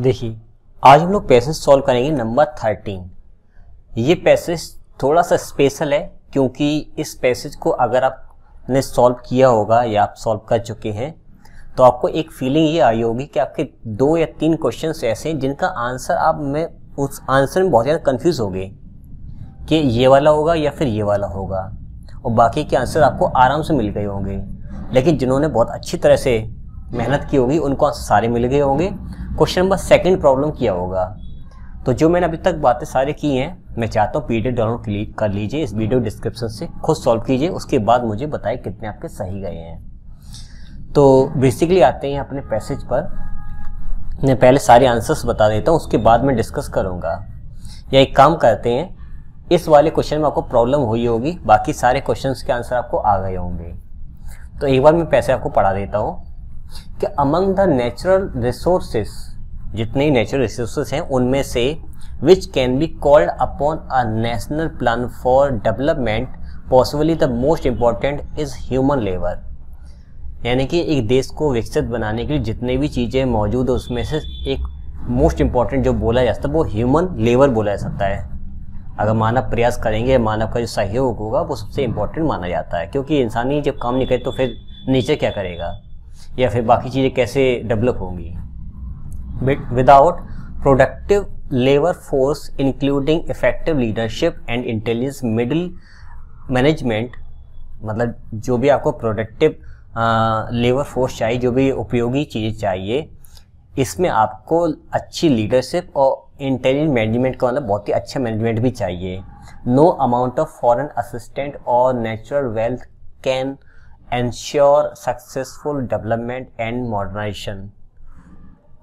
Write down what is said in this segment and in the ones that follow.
देखिए आज हम लोग पैसेज सॉल्व करेंगे नंबर थर्टीन ये पैसेज थोड़ा सा स्पेशल है क्योंकि इस पैसेज को अगर आपने सॉल्व किया होगा या आप सॉल्व कर चुके हैं तो आपको एक फीलिंग ये आई होगी कि आपके दो या तीन क्वेश्चंस ऐसे हैं जिनका आंसर आप में उस आंसर में बहुत ज़्यादा कन्फ्यूज़ हो गए कि ये वाला होगा या फिर ये वाला होगा और बाकी के आंसर आपको आराम से मिल गए होंगे लेकिन जिन्होंने बहुत अच्छी तरह से मेहनत की होगी उनको आंसर सारे मिल गए होंगे क्वेश्चन नंबर सेकंड प्रॉब्लम किया होगा तो जो मैंने अभी तक बातें सारी की हैं मैं चाहता हूँ पीडीएफ डाउनलोड क्लिक कर लीजिए इस वीडियो डिस्क्रिप्शन से खुद सॉल्व कीजिए उसके बाद मुझे बताए कितने आपके सही गए हैं तो बेसिकली आते हैं अपने पैसेज पर मैं पहले सारे आंसर्स बता देता हूँ उसके बाद में डिस्कस करूँगा या एक काम करते हैं इस वाले क्वेश्चन में आपको प्रॉब्लम हुई होगी बाकी सारे क्वेश्चंस के आंसर आपको आ गए होंगे तो एक बार मैं पैसे आपको पढ़ा देता हूँ कि अमंग द नेचुरल रिसोर्सेस जितने नेचुरल रिसोर्सेस हैं उनमें से which can be called upon a national plan for development possibly the most important is human labour यानी कि एक देश को विकसित बनाने के लिए जितने भी चीज़ें मौजूद हैं उसमें से एक मोस्ट इम्पॉर्टेंट जो बोला जा सकता है वो ह्यूमन लेबर बोला जा सकता है अगर मानव प्रयास करेंगे मानव का जो सहयोग होगा वो सबसे इम्पोर्टेंट माना जाता है क्योंकि इंसानी जब काम नहीं करे तो फिर नीचे क्या करेगा या फिर बाकी चीज़ें कैसे डेवलप होंगी without productive labour force including effective leadership and intelligence middle management मतलब जो भी आपको प्रोडक्टिव लेबर फोर्स चाहिए जो भी उपयोगी चीज़ चाहिए इसमें आपको अच्छी लीडरशिप और इंटेलिजेंट मैनेजमेंट का मतलब बहुत ही अच्छा मैनेजमेंट भी चाहिए no amount of foreign assistant और natural wealth can ensure successful development and modernisation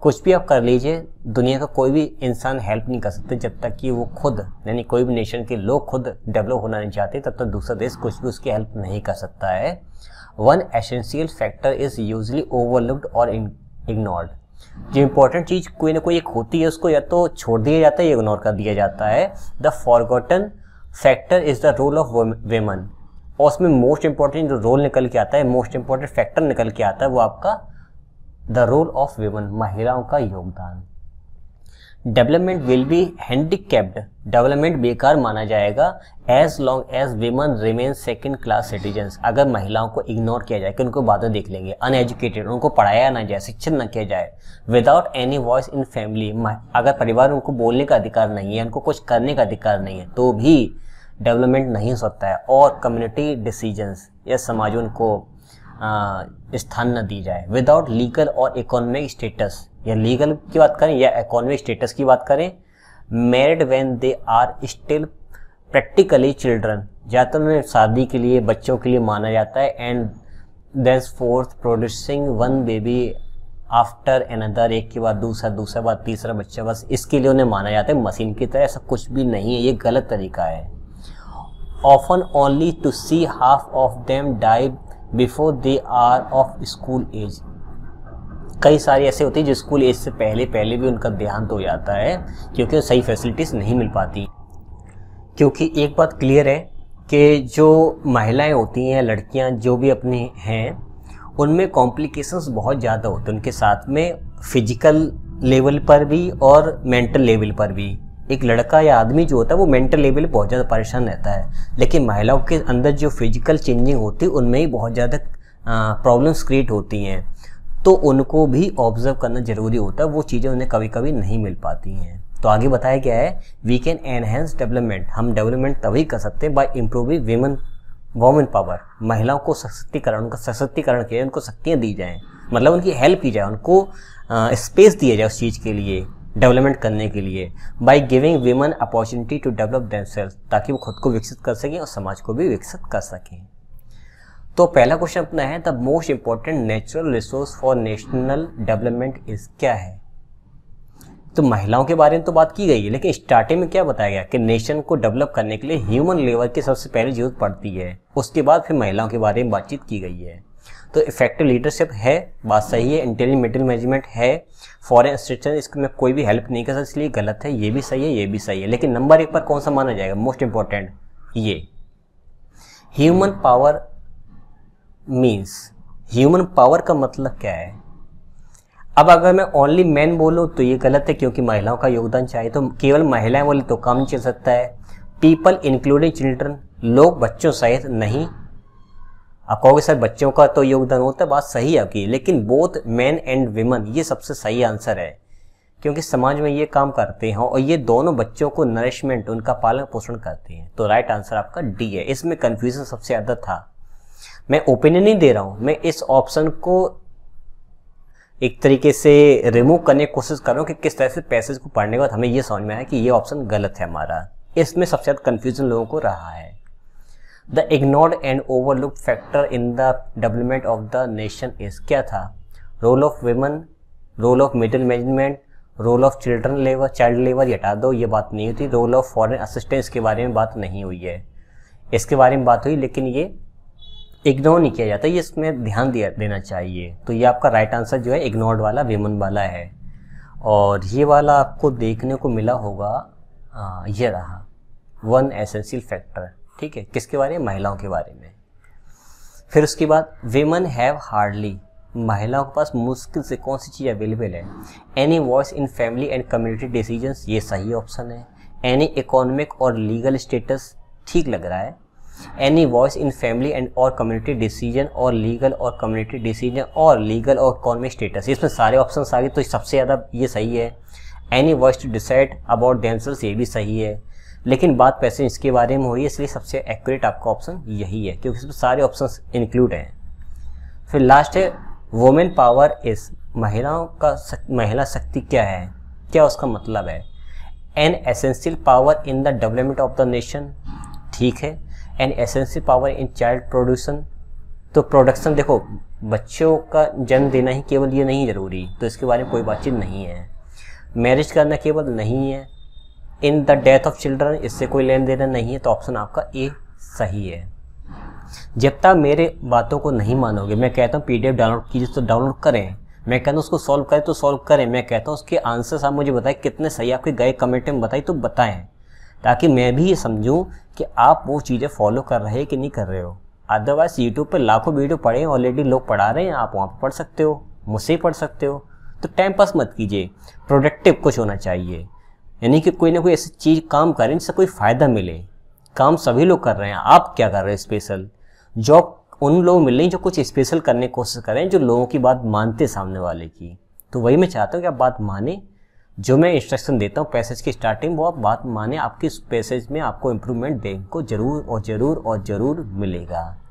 कुछ भी आप कर लीजिए दुनिया का कोई भी इंसान हेल्प नहीं कर सकते जब तक कि वो खुद यानी कोई भी नेशन के लोग खुद डेवलप होना नहीं चाहते तब तक तो दूसरा देश कुछ भी उसकी हेल्प नहीं कर सकता है one essential factor is usually overlooked और इग्नोर्ड जो इम्पोर्टेंट चीज़ कोई ना कोई एक होती है उसको या तो छोड़ दिया जाता है या इग्नोर कर दिया जाता है the forgotten factor is the role of women और उसमें मोस्ट इंपॉर्टेंट जो रोल निकल के आता है मोस्ट इंपॉर्टेंट फैक्टर निकल के आता है वो आपका द रोल ऑफ वेमन महिलाओं का योगदान development will be handicapped development बेकार माना जाएगा as long as women remain second class citizen अगर महिलाओं को इग्नोर किया जाए कि उनको बाद में देख लेंगे अनएजुकेटेड उनको पढ़ाया ना जाए शिक्षित ना किया जाए without any voice in family अगर परिवार उनको बोलने का अधिकार नहीं है उनको कुछ करने का अधिकार नहीं है तो भी डेवलपमेंट नहीं हो सकता है और कम्युनिटी डिसीजंस या समाज उनको स्थान न दी जाए विदाउट लीगल और इकोनॉमिक स्टेटस या लीगल की बात करें या इकोनॉमिक स्टेटस की बात करें married when they are still practically children ज़्यादातर उन्हें शादी के लिए बच्चों के लिए माना जाता है and thence forth producing one baby after another एक के बाद दूसरा दूसरा बाद तीसरा बच्चा बस इसके लिए उन्हें माना जाता है मशीन की तरह ऐसा कुछ भी नहीं है ये गलत तरीका है often only to see half of them die before they are of school age. कई सारे ऐसे होते हैं जो स्कूल एज से पहले पहले भी उनका देहांत हो जाता है क्योंकि सही फैसिलिटीज़ नहीं मिल पाती क्योंकि एक बात क्लियर है कि जो महिलाएं होती हैं लड़कियां जो भी अपनी हैं उनमें कॉम्प्लिकेशंस बहुत ज़्यादा होते हैं उनके साथ में फिजिकल लेवल पर भी और मेंटल लेवल पर भी एक लड़का या आदमी जो होता है वो मेंटल लेवल पर बहुत ज़्यादा परेशान रहता है लेकिन महिलाओं के अंदर जो फिजिकल चेंजिंग होती है उनमें ही बहुत ज़्यादा प्रॉब्लम्स क्रिएट होती हैं तो उनको भी ऑब्जर्व करना ज़रूरी होता है वो चीज़ें उन्हें कभी कभी नहीं मिल पाती हैं तो आगे बताया गया है वी कैन एनहेंस डेवलपमेंट हम डेवलपमेंट तभी कर सकते हैं by improving women women power महिलाओं को सशक्तिकरण उनका सशक्तिकरण किया उनको शक्तियाँ दी जाएँ मतलब उनकी हेल्प की जाए उनको स्पेस दिया जाए उस चीज़ के लिए डेवलपमेंट करने के लिए by giving women opportunity to develop themselves ताकि वो खुद को विकसित कर सकें और समाज को भी विकसित कर सकें तो पहला क्वेश्चन अपना है the most important natural resource for national development is क्या है तो महिलाओं के बारे में तो बात की गई है लेकिन स्टार्टिंग में क्या बताया गया कि नेशन को डेवलप करने के लिए ह्यूमन लेबर की सबसे पहले जरूरत पड़ती है उसके बाद फिर महिलाओं के बारे में बातचीत की गई है तो इफेक्टिव लीडरशिप है बात सही है इंटेलिजेंट मिडिल मैनेजमेंट है फॉरेन स्ट्रक्चर इसमें कोई भी हेल्प नहीं कर सकता इसलिए गलत है ये भी सही है ये भी सही है लेकिन नंबर एक पर कौन सा माना जाएगा मोस्ट इंपॉर्टेंट ये human power means human power का मतलब क्या है अब अगर मैं ओनली मैन बोलूँ तो ये गलत है क्योंकि महिलाओं का योगदान चाहिए तो केवल महिलाएं बोली तो काम चल सकता है पीपल इंक्लूडिंग चिल्ड्रन लोग बच्चों सहित नहीं आप कहोगे सर बच्चों का तो योगदान होता है बात सही है आपकी लेकिन बोथ मैन एंड वेमन ये सबसे सही आंसर है क्योंकि समाज में ये काम करते हैं और ये दोनों बच्चों को नरिशमेंट उनका पालन पोषण करते हैं तो राइट आंसर आपका डी है इसमें कन्फ्यूजन सबसे ज़्यादा था मैं ओपिनियन नहीं दे रहा हूँ मैं इस ऑप्शन को एक तरीके से रिमूव करने की कोशिश कर रहा हूँ कि किस तरह से पैसेज को पढ़ने के बाद हमें ये समझ में आया कि ये ऑप्शन गलत है हमारा इसमें सबसे ज़्यादा कन्फ्यूजन लोगों को रहा है the ignored and overlook factor in the development of the nation is क्या था role of women role of middle management role of children labour child labour हटा दो ये बात नहीं हुई थी रोल ऑफ फॉरन असिस्टेंस के बारे में बात नहीं हुई है इसके बारे में बात हुई लेकिन ये इग्नोर नहीं किया जाता ये इसमें ध्यान दिया देना चाहिए तो ये आपका राइट आंसर जो है इग्नोर्ड वाला वेमन वाला है और ये वाला आपको देखने को मिला होगा आ, हाँ, ये रहा वन एसेंशियल फैक्टर ठीक है किसके बारे में महिलाओं के बारे में फिर उसके बाद वेमन हैव हार्डली महिलाओं के पास मुश्किल से कौन सी चीज़ अवेलेबल है any voice in family and community decision ये सही ऑप्शन है एनी इकोनॉमिक और लीगल स्टेटस ठीक लग रहा है any voice in family and और कम्युनिटी डिसीजन और लीगल और कम्युनिटी डिसीजन और लीगल और इकोनॉमिक स्टेटस इसमें सारे ऑप्शन आ गए तो सबसे ज़्यादा ये सही है any voice to decide about themselves ये भी सही है लेकिन बात पैसे इसके बारे में हुई है इसलिए सबसे एक्यूरेट आपका ऑप्शन यही है क्योंकि इसमें सारे ऑप्शन इंक्लूड हैं फिर लास्ट है वोमेन पावर इस महिलाओं का सक, महिला शक्ति क्या है क्या उसका मतलब है an essential power in the development of the nation ठीक है an essential power in child production तो प्रोडक्शन देखो बच्चों का जन्म देना ही केवल ये नहीं ज़रूरी तो इसके बारे में कोई बातचीत नहीं है मैरिज करना केवल नहीं है in the death of children इससे कोई लेन देना नहीं है तो ऑप्शन आपका ए सही है जब तक मेरे बातों को नहीं मानोगे मैं कहता हूँ पीडीएफ डाउनलोड कीजिए तो डाउनलोड करें मैं कहता हूँ उसको सॉल्व करें तो सॉल्व करें मैं कहता हूँ उसके आंसर्स आप मुझे बताएं कितने सही आपके गए कमेंट में बताइए तो बताएं ताकि मैं भी ये समझूँ कि आप वो चीज़ें फॉलो कर रहे हैं कि नहीं कर रहे हो अदरवाइज यूट्यूब पर लाखों वीडियो पढ़े ऑलरेडी लोग पढ़ा रहे हैं आप वहाँ पर पढ़ सकते हो मुझसे ही पढ़ सकते हो तो टाइम पास मत कीजिए प्रोडक्टिव कुछ होना चाहिए यानी कि कोई ना कोई ऐसी चीज़ काम करें जिससे कोई फ़ायदा मिले काम सभी लोग कर रहे हैं आप क्या कर रहे हैं स्पेशल जॉब उन लोग मिल रही जो कुछ स्पेशल करने की कोशिश कर रहे हैं जो लोगों की बात मानते सामने वाले की तो वही मैं चाहता हूँ कि आप बात माने जो मैं इंस्ट्रक्शन देता हूँ पैसेज की स्टार्टिंग वो आप बात माने आपके पैसेज में आपको इम्प्रूवमेंट देखो को ज़रूर और ज़रूर और ज़रूर मिलेगा